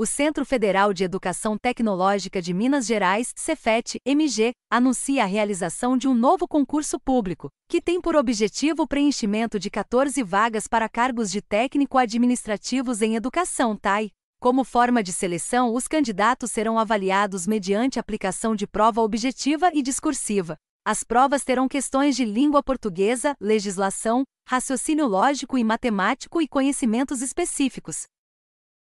O Centro Federal de Educação Tecnológica de Minas Gerais, Cefet, MG, anuncia a realização de um novo concurso público, que tem por objetivo o preenchimento de 14 vagas para cargos de técnico-administrativos em educação TAI. Como forma de seleção, os candidatos serão avaliados mediante aplicação de prova objetiva e discursiva. As provas terão questões de língua portuguesa, legislação, raciocínio lógico e matemático e conhecimentos específicos.